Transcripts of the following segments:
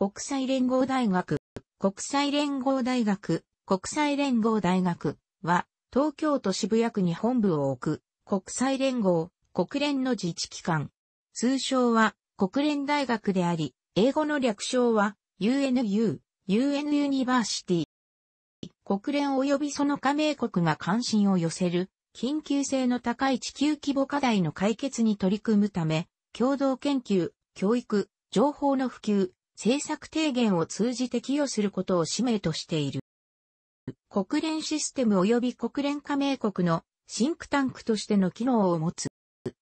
国際連合大学、国際連合大学、国際連合大学は、東京都渋谷区に本部を置く、国際連合、国連の自治機関。通称は、国連大学であり、英語の略称は、UNU、UN ユニバーシティ。国連及びその加盟国が関心を寄せる、緊急性の高い地球規模課題の解決に取り組むため、共同研究、教育、情報の普及、政策提言を通じて寄与することを使命としている。国連システム及び国連加盟国のシンクタンクとしての機能を持つ。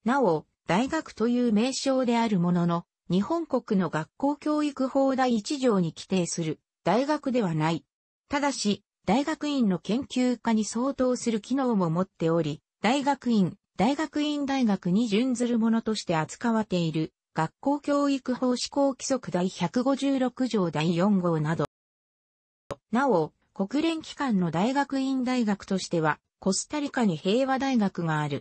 なお、大学という名称であるものの、日本国の学校教育法第1条に規定する大学ではない。ただし、大学院の研究家に相当する機能も持っており、大学院、大学院大学に準ずるものとして扱われている学校教育法施行規則第156条第4号など。なお、国連機関の大学院大学としては、コスタリカに平和大学がある。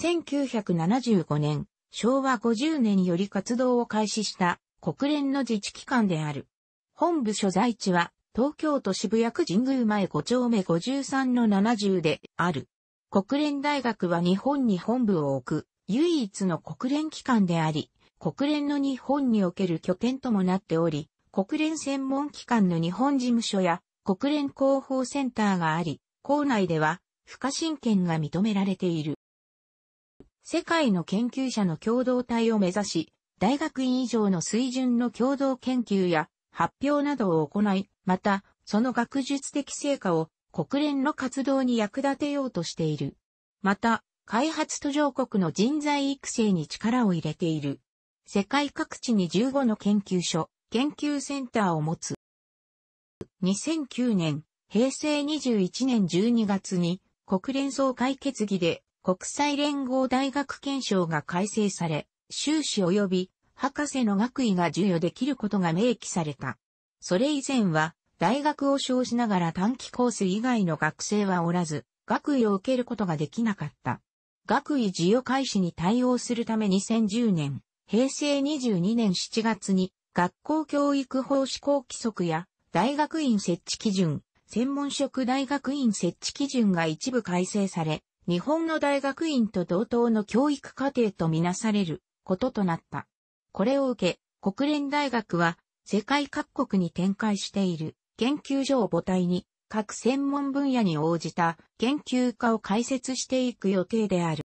1975年、昭和50年より活動を開始した国連の自治機関である。本部所在地は東京都渋谷区神宮前5丁目53の70である。国連大学は日本に本部を置く唯一の国連機関であり、国連の日本における拠点ともなっており、国連専門機関の日本事務所や国連広報センターがあり、校内では不可侵権が認められている。世界の研究者の共同体を目指し、大学院以上の水準の共同研究や発表などを行い、また、その学術的成果を国連の活動に役立てようとしている。また、開発途上国の人材育成に力を入れている。世界各地に15の研究所、研究センターを持つ。2009年、平成21年12月に国連総会決議で国際連合大学憲章が改正され、修士及び博士の学位が授与できることが明記された。それ以前は、大学を称しながら短期コース以外の学生はおらず、学位を受けることができなかった。学位授与開始に対応するため2010年、平成22年7月に学校教育法施行規則や大学院設置基準、専門職大学院設置基準が一部改正され、日本の大学院と同等の教育課程とみなされることとなった。これを受け、国連大学は世界各国に展開している研究所を母体に各専門分野に応じた研究科を開設していく予定である。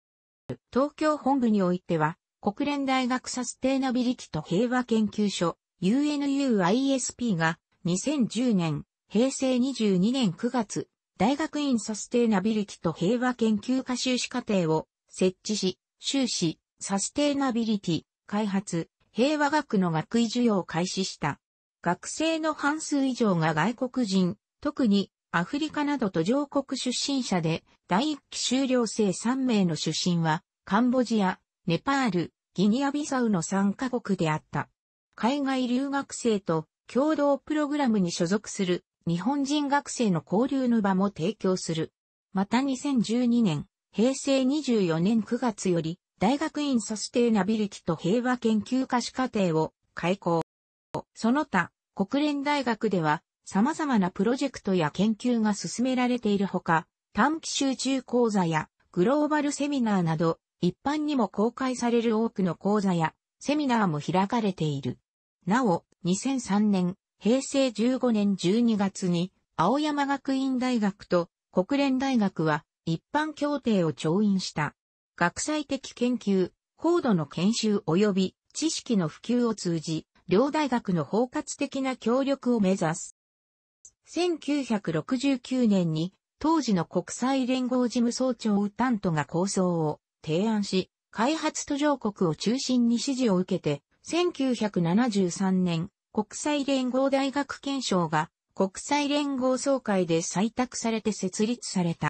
東京本部においては国連大学サステイナビリティと平和研究所 UNUISP が2010年、平成22年9月、大学院サステイナビリティと平和研究科修士課程を設置し、修士、サステイナビリティ、開発、平和学の学位授与を開始した。学生の半数以上が外国人、特にアフリカなど途上国出身者で、第一期修了生3名の出身は、カンボジア、ネパール、ギニアビサウの3カ国であった。海外留学生と共同プログラムに所属する日本人学生の交流の場も提供する。また2012年、平成24年9月より大学院サステイナビリティと平和研究科士課程を開講。その他、国連大学では様々なプロジェクトや研究が進められているほか、短期集中講座やグローバルセミナーなど一般にも公開される多くの講座やセミナーも開かれている。なお、2003年、平成15年12月に、青山学院大学と国連大学は一般協定を調印した。学際的研究、高度の研修及び知識の普及を通じ、両大学の包括的な協力を目指す。1969年に当時の国際連合事務総長ウタントが構想を提案し、開発途上国を中心に支持を受けて、1973年、国際連合大学憲章が国際連合総会で採択されて設立された。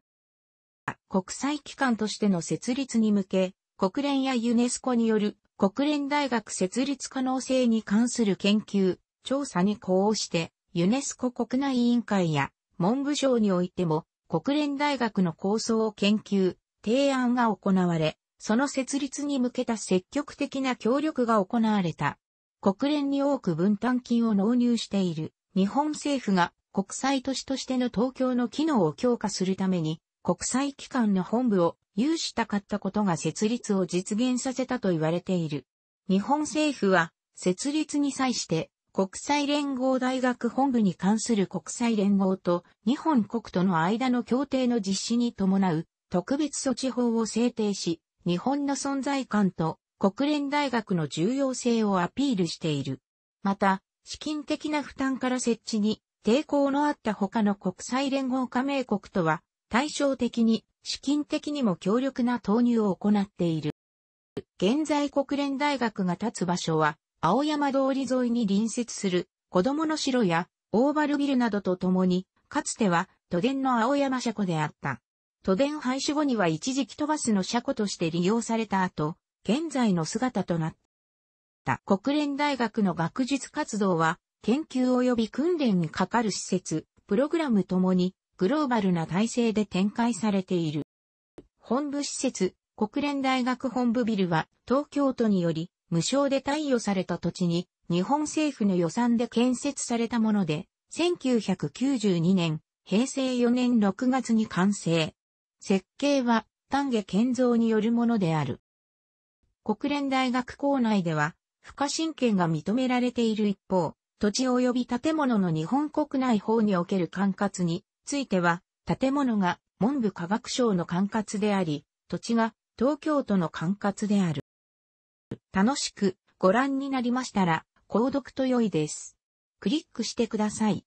国際機関としての設立に向け、国連やユネスコによる国連大学設立可能性に関する研究、調査に呼応して、ユネスコ国内委員会や文部省においても国連大学の構想を研究、提案が行われ、その設立に向けた積極的な協力が行われた。国連に多く分担金を納入している日本政府が国際都市としての東京の機能を強化するために国際機関の本部を有したかったことが設立を実現させたと言われている。日本政府は設立に際して国際連合大学本部に関する国際連合と日本国との間の協定の実施に伴う特別措置法を制定し、日本の存在感と国連大学の重要性をアピールしている。また、資金的な負担から設置に抵抗のあった他の国際連合加盟国とは対照的に資金的にも強力な投入を行っている。現在国連大学が立つ場所は青山通り沿いに隣接する子供の城やオーバルビルなどとともにかつては都電の青山車庫であった。都電廃止後には一時期飛ばすの車庫として利用された後、現在の姿となった。国連大学の学術活動は、研究及び訓練にかかる施設、プログラムともに、グローバルな体制で展開されている。本部施設、国連大学本部ビルは、東京都により、無償で貸与された土地に、日本政府の予算で建設されたもので、1992年、平成4年6月に完成。設計は丹下健造によるものである。国連大学校内では、不可侵権が認められている一方、土地及び建物の日本国内法における管轄については、建物が文部科学省の管轄であり、土地が東京都の管轄である。楽しくご覧になりましたら、購読と良いです。クリックしてください。